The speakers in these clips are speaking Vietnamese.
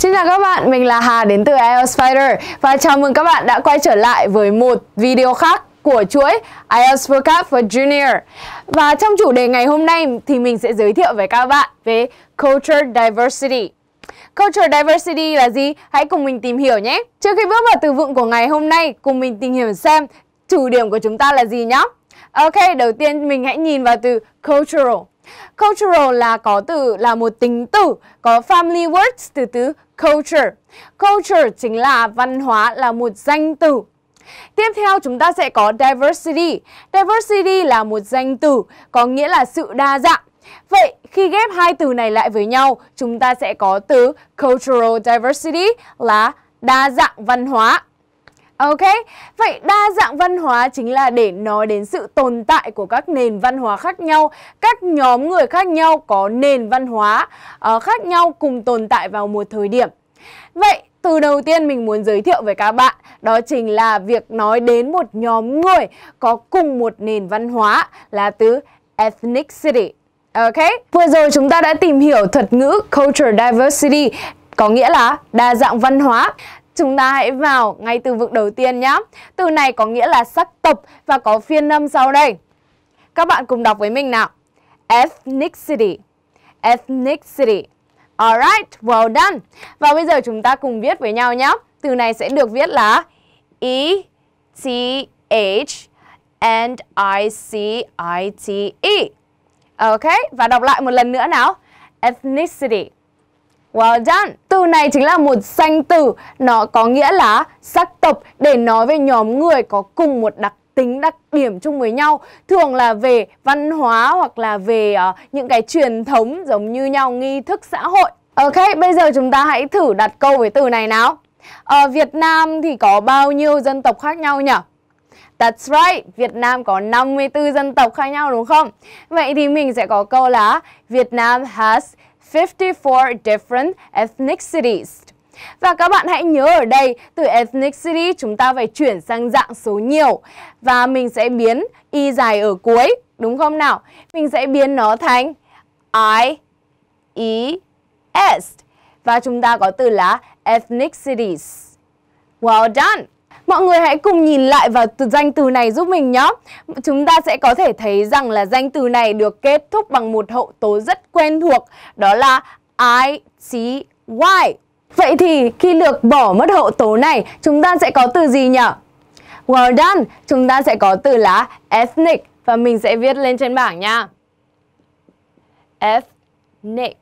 Xin chào các bạn, mình là Hà đến từ IELTS Spider và chào mừng các bạn đã quay trở lại với một video khác của chuỗi IELTS for Cup for Junior. Và trong chủ đề ngày hôm nay thì mình sẽ giới thiệu với các bạn về Culture Diversity. Culture Diversity là gì? Hãy cùng mình tìm hiểu nhé. Trước khi bước vào từ vựng của ngày hôm nay, cùng mình tìm hiểu xem chủ điểm của chúng ta là gì nhé. Ok, đầu tiên mình hãy nhìn vào từ cultural. Cultural là có từ là một tính từ có family words từ từ culture. Culture chính là văn hóa là một danh từ. Tiếp theo chúng ta sẽ có diversity. Diversity là một danh từ có nghĩa là sự đa dạng. Vậy khi ghép hai từ này lại với nhau, chúng ta sẽ có từ cultural diversity là đa dạng văn hóa Ok, vậy đa dạng văn hóa chính là để nói đến sự tồn tại của các nền văn hóa khác nhau, các nhóm người khác nhau có nền văn hóa uh, khác nhau cùng tồn tại vào một thời điểm. Vậy từ đầu tiên mình muốn giới thiệu với các bạn đó chính là việc nói đến một nhóm người có cùng một nền văn hóa là từ ethnicity. Ok, vừa rồi chúng ta đã tìm hiểu thuật ngữ culture diversity có nghĩa là đa dạng văn hóa. Chúng ta hãy vào ngay từ vựng đầu tiên nhé. Từ này có nghĩa là sắc tộc và có phiên âm sau đây. Các bạn cùng đọc với mình nào. Ethnicity. Ethnicity. Alright, well done. Và bây giờ chúng ta cùng viết với nhau nhé. Từ này sẽ được viết là E-T-H and I-C-I-T-E. Ok, và đọc lại một lần nữa nào. Ethnicity. Well done! Từ này chính là một danh từ, nó có nghĩa là sắc tộc để nói về nhóm người có cùng một đặc tính đặc điểm chung với nhau thường là về văn hóa hoặc là về uh, những cái truyền thống giống như nhau nghi thức xã hội ok bây giờ chúng ta hãy thử đặt câu với từ này nào ở ờ, Việt Nam thì có bao nhiêu dân tộc khác nhau nhỉ That's right, Việt Nam có 54 dân tộc khác nhau đúng không? Vậy thì mình sẽ có câu là Việt Nam has 54 different ethnic cities. Và các bạn hãy nhớ ở đây, từ ethnic city chúng ta phải chuyển sang dạng số nhiều và mình sẽ biến y dài ở cuối, đúng không nào? Mình sẽ biến nó thành I, E, S và chúng ta có từ là ethnic cities. Well done! Mọi người hãy cùng nhìn lại vào từ danh từ này giúp mình nhé. Chúng ta sẽ có thể thấy rằng là danh từ này được kết thúc bằng một hậu tố rất quen thuộc, đó là icy. Vậy thì khi lược bỏ mất hậu tố này, chúng ta sẽ có từ gì nhỉ? Well done, chúng ta sẽ có từ là ethnic và mình sẽ viết lên trên bảng nha. Ethnic.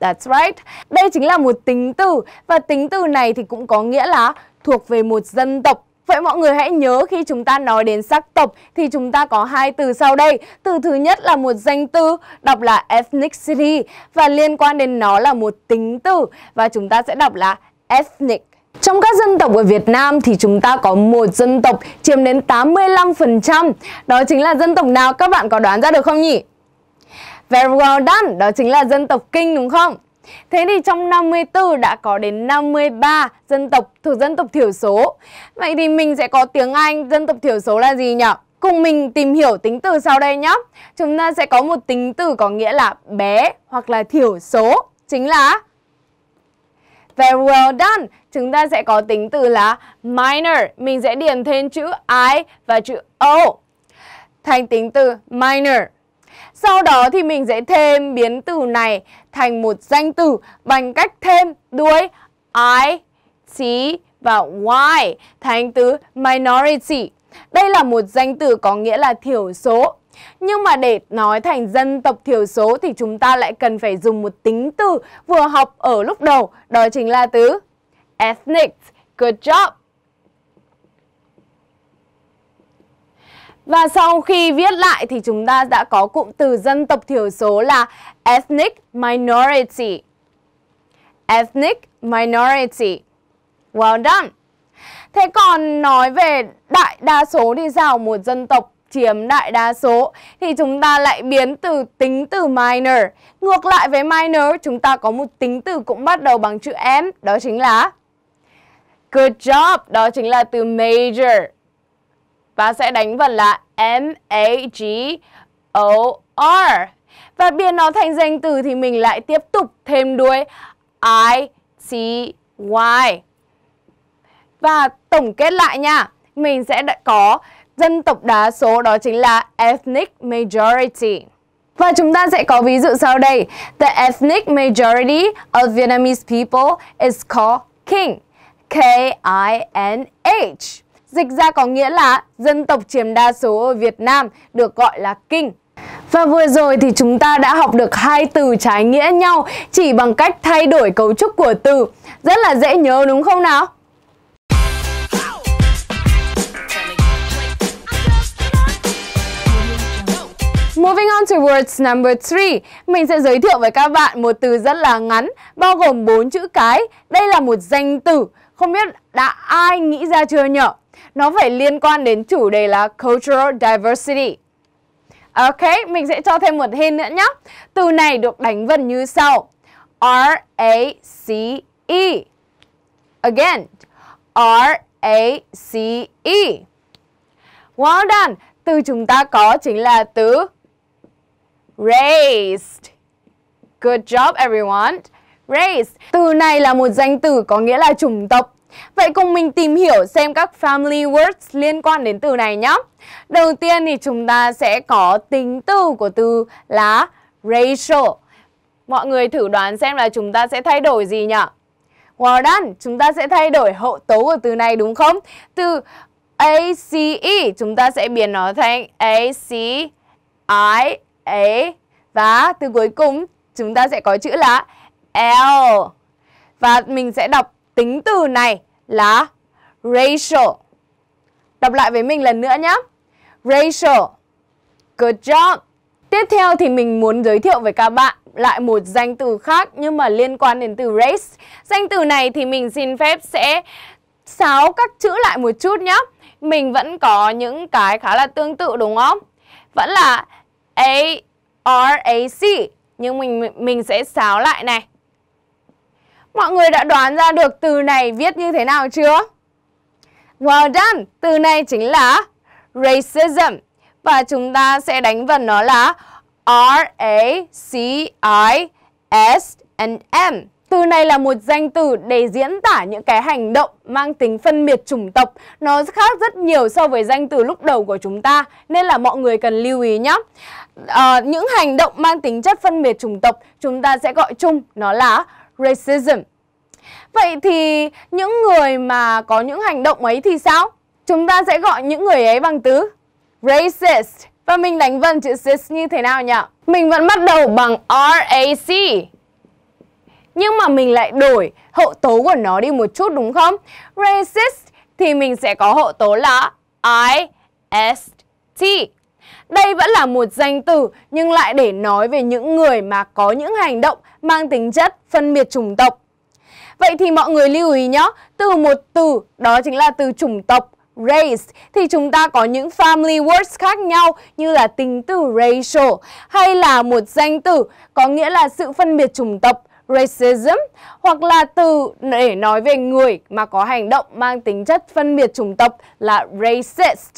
That's right. Đây chính là một tính từ và tính từ này thì cũng có nghĩa là thuộc về một dân tộc. Vậy mọi người hãy nhớ khi chúng ta nói đến sắc tộc thì chúng ta có hai từ sau đây. Từ thứ nhất là một danh từ đọc là ethnicity và liên quan đến nó là một tính từ và chúng ta sẽ đọc là ethnic. Trong các dân tộc ở Việt Nam thì chúng ta có một dân tộc chiếm đến 85%. Đó chính là dân tộc nào các bạn có đoán ra được không nhỉ? Very well done, đó chính là dân tộc Kinh đúng không? Thế thì trong 54 đã có đến 53 dân tộc thuộc dân tộc thiểu số. Vậy thì mình sẽ có tiếng Anh dân tộc thiểu số là gì nhỉ? Cùng mình tìm hiểu tính từ sau đây nhé. Chúng ta sẽ có một tính từ có nghĩa là bé hoặc là thiểu số, chính là Very well done. Chúng ta sẽ có tính từ là minor. Mình sẽ điền thêm chữ I và chữ O thành tính từ minor. Sau đó thì mình sẽ thêm biến từ này thành một danh từ bằng cách thêm đuôi I, T và Y thành từ minority. Đây là một danh từ có nghĩa là thiểu số. Nhưng mà để nói thành dân tộc thiểu số thì chúng ta lại cần phải dùng một tính từ vừa học ở lúc đầu, đó chính là từ ethnic. Good job! Và sau khi viết lại thì chúng ta đã có cụm từ dân tộc thiểu số là ethnic minority. Ethnic minority. Well done. Thế còn nói về đại đa số thì sao? Một dân tộc chiếm đại đa số thì chúng ta lại biến từ tính từ minor. Ngược lại với minor chúng ta có một tính từ cũng bắt đầu bằng chữ M đó chính là Good job, đó chính là từ major và sẽ đánh vần là M-A-G-O-R. Và biến nó thành danh từ thì mình lại tiếp tục thêm đuôi i c y Và tổng kết lại nha, mình sẽ đã có dân tộc đa số đó chính là Ethnic Majority. Và chúng ta sẽ có ví dụ sau đây. The ethnic majority of Vietnamese people is called king. K-I-N-H. Dịch ra có nghĩa là dân tộc chiếm đa số ở Việt Nam được gọi là Kinh. Và vừa rồi thì chúng ta đã học được hai từ trái nghĩa nhau chỉ bằng cách thay đổi cấu trúc của từ. Rất là dễ nhớ đúng không nào? Moving on to words number 3 Mình sẽ giới thiệu với các bạn một từ rất là ngắn Bao gồm bốn chữ cái Đây là một danh từ Không biết đã ai nghĩ ra chưa nhở? nó phải liên quan đến chủ đề là cultural diversity. Ok, mình sẽ cho thêm một hint nữa nhé. Từ này được đánh vần như sau. R-A-C-E. Again, R-A-C-E. Well done. Từ chúng ta có chính là từ raised. Good job everyone. Raised. Từ này là một danh từ có nghĩa là chủng tộc Vậy cùng mình tìm hiểu xem các family words liên quan đến từ này nhé. Đầu tiên thì chúng ta sẽ có tính từ của từ là racial. Mọi người thử đoán xem là chúng ta sẽ thay đổi gì nhỉ? Well done, chúng ta sẽ thay đổi hậu tố của từ này đúng không? Từ ACE chúng ta sẽ biến nó thành ACIA và từ cuối cùng chúng ta sẽ có chữ là L. Và mình sẽ đọc tính từ này là ratio. Đọc lại với mình lần nữa nhé. Ratio. Good job. Tiếp theo thì mình muốn giới thiệu với các bạn lại một danh từ khác nhưng mà liên quan đến từ race. Danh từ này thì mình xin phép sẽ xáo các chữ lại một chút nhé. Mình vẫn có những cái khá là tương tự đúng không? Vẫn là A R A C nhưng mình mình sẽ xáo lại này Mọi người đã đoán ra được từ này viết như thế nào chưa? Well done! Từ này chính là racism. Và chúng ta sẽ đánh vần nó là R-A-C-I-S-N-M. Từ này là một danh từ để diễn tả những cái hành động mang tính phân biệt chủng tộc. Nó khác rất nhiều so với danh từ lúc đầu của chúng ta, nên là mọi người cần lưu ý nhé. À, ờ, những hành động mang tính chất phân biệt chủng tộc chúng ta sẽ gọi chung nó là racism. Vậy thì những người mà có những hành động ấy thì sao? Chúng ta sẽ gọi những người ấy bằng từ racist. Và mình đánh vần chữ cis như thế nào nhỉ? Mình vẫn bắt đầu bằng RAC. Nhưng mà mình lại đổi hậu tố của nó đi một chút đúng không? Racist thì mình sẽ có hậu tố là IST. Đây vẫn là một danh từ nhưng lại để nói về những người mà có những hành động mang tính chất phân biệt chủng tộc. Vậy thì mọi người lưu ý nhé, từ một từ đó chính là từ chủng tộc race thì chúng ta có những family words khác nhau như là tính từ racial hay là một danh từ có nghĩa là sự phân biệt chủng tộc racism hoặc là từ để nói về người mà có hành động mang tính chất phân biệt chủng tộc là racist.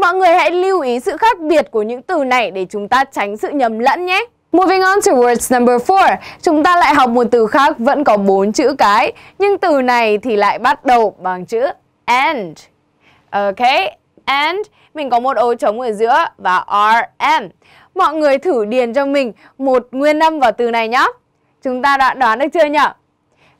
Mọi người hãy lưu ý sự khác biệt của những từ này để chúng ta tránh sự nhầm lẫn nhé. Moving on to words number 4, chúng ta lại học một từ khác vẫn có bốn chữ cái, nhưng từ này thì lại bắt đầu bằng chữ and. Ok, and mình có một ô trống ở giữa và rm. Mọi người thử điền cho mình một nguyên âm vào từ này nhé. Chúng ta đã đoán được chưa nhỉ?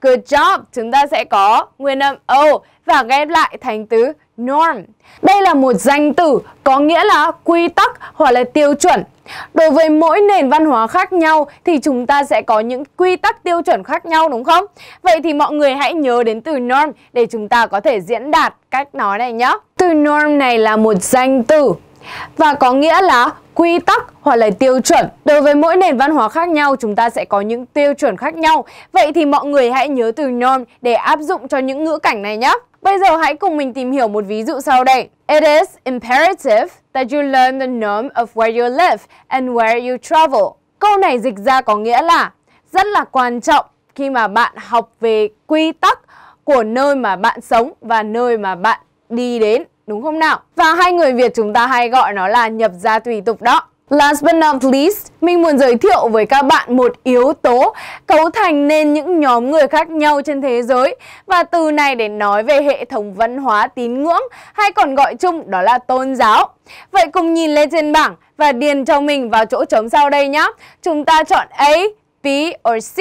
Good job, chúng ta sẽ có nguyên âm O và ghép lại thành từ norm. Đây là một danh từ có nghĩa là quy tắc hoặc là tiêu chuẩn. Đối với mỗi nền văn hóa khác nhau thì chúng ta sẽ có những quy tắc tiêu chuẩn khác nhau đúng không? Vậy thì mọi người hãy nhớ đến từ norm để chúng ta có thể diễn đạt cách nói này nhé. Từ norm này là một danh từ và có nghĩa là quy tắc hoặc là tiêu chuẩn. Đối với mỗi nền văn hóa khác nhau, chúng ta sẽ có những tiêu chuẩn khác nhau. Vậy thì mọi người hãy nhớ từ norm để áp dụng cho những ngữ cảnh này nhé. Bây giờ hãy cùng mình tìm hiểu một ví dụ sau đây. It is imperative that you learn the norm of where you live and where you travel. Câu này dịch ra có nghĩa là rất là quan trọng khi mà bạn học về quy tắc của nơi mà bạn sống và nơi mà bạn đi đến đúng không nào? Và hai người Việt chúng ta hay gọi nó là nhập gia tùy tục đó. Last but not least, mình muốn giới thiệu với các bạn một yếu tố cấu thành nên những nhóm người khác nhau trên thế giới và từ này để nói về hệ thống văn hóa tín ngưỡng hay còn gọi chung đó là tôn giáo. Vậy cùng nhìn lên trên bảng và điền cho mình vào chỗ trống sau đây nhé. Chúng ta chọn A, B or C.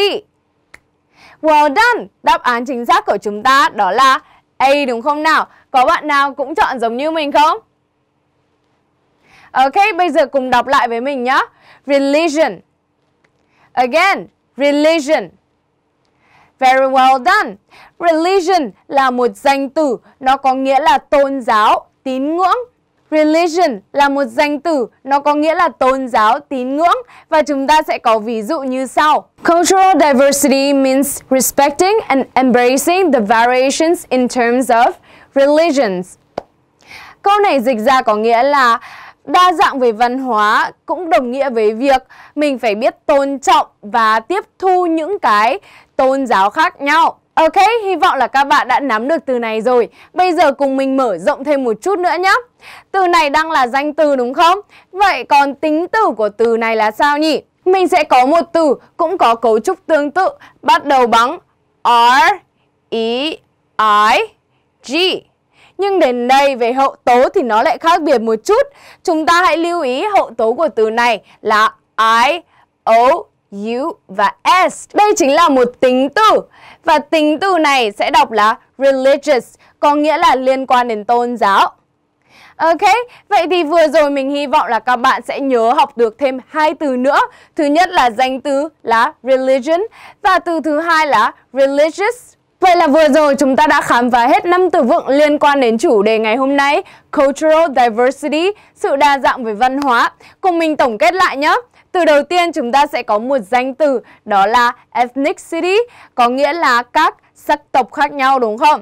Well done! Đáp án chính xác của chúng ta đó là A đúng không nào? Có bạn nào cũng chọn giống như mình không? Ok, bây giờ cùng đọc lại với mình nhé. Religion. Again, religion. Very well done. Religion là một danh từ, nó có nghĩa là tôn giáo, tín ngưỡng. Religion là một danh từ, nó có nghĩa là tôn giáo, tín ngưỡng và chúng ta sẽ có ví dụ như sau. Cultural diversity means respecting and embracing the variations in terms of religions. Câu này dịch ra có nghĩa là đa dạng về văn hóa cũng đồng nghĩa với việc mình phải biết tôn trọng và tiếp thu những cái tôn giáo khác nhau. Ok, hy vọng là các bạn đã nắm được từ này rồi. Bây giờ cùng mình mở rộng thêm một chút nữa nhé. Từ này đang là danh từ đúng không? Vậy còn tính từ của từ này là sao nhỉ? Mình sẽ có một từ cũng có cấu trúc tương tự, bắt đầu bằng R, E, I, G. Nhưng đến đây về hậu tố thì nó lại khác biệt một chút. Chúng ta hãy lưu ý hậu tố của từ này là I, O, you và s. Đây chính là một tính từ và tính từ này sẽ đọc là religious, có nghĩa là liên quan đến tôn giáo. Ok, vậy thì vừa rồi mình hy vọng là các bạn sẽ nhớ học được thêm hai từ nữa. Thứ nhất là danh từ là religion và từ thứ hai là religious. Vậy là vừa rồi chúng ta đã khám phá hết năm từ vựng liên quan đến chủ đề ngày hôm nay, cultural diversity, sự đa dạng về văn hóa. Cùng mình tổng kết lại nhé. Từ đầu tiên chúng ta sẽ có một danh từ đó là ethnic city, có nghĩa là các sắc tộc khác nhau đúng không?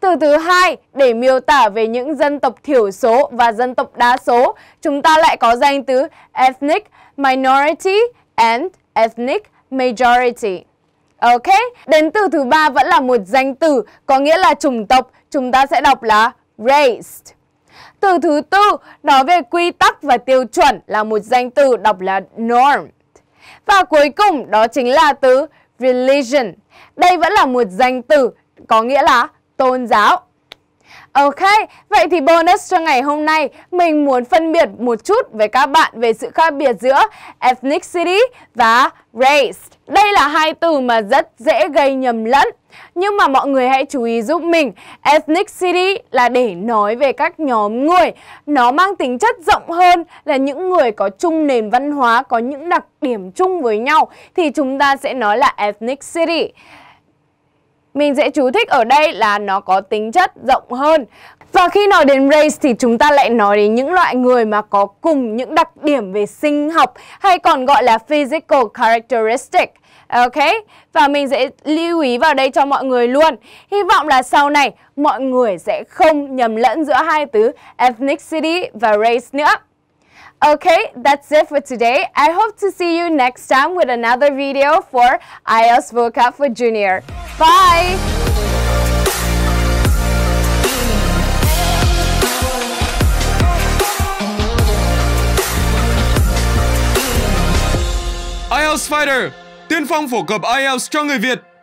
Từ thứ hai, để miêu tả về những dân tộc thiểu số và dân tộc đa số, chúng ta lại có danh từ ethnic minority and ethnic majority. Ok, đến từ thứ ba vẫn là một danh từ, có nghĩa là chủng tộc, chúng ta sẽ đọc là race. Từ thứ tư, nói về quy tắc và tiêu chuẩn là một danh từ đọc là norm. Và cuối cùng đó chính là từ religion. Đây vẫn là một danh từ có nghĩa là tôn giáo. Ok, vậy thì bonus cho ngày hôm nay mình muốn phân biệt một chút với các bạn về sự khác biệt giữa ethnicity và race. Đây là hai từ mà rất dễ gây nhầm lẫn. Nhưng mà mọi người hãy chú ý giúp mình Ethnicity là để nói về các nhóm người Nó mang tính chất rộng hơn là những người có chung nền văn hóa Có những đặc điểm chung với nhau Thì chúng ta sẽ nói là ethnicity mình sẽ chú thích ở đây là nó có tính chất rộng hơn. Và khi nói đến race thì chúng ta lại nói đến những loại người mà có cùng những đặc điểm về sinh học hay còn gọi là physical characteristic. Ok, và mình sẽ lưu ý vào đây cho mọi người luôn. Hy vọng là sau này mọi người sẽ không nhầm lẫn giữa hai từ ethnicity và race nữa. Okay, that's it for today. I hope to see you next time with another video for IELTS Vocab for Junior. Bye! IELTS Fighter, tiên phong phổ cập IELTS cho người Việt.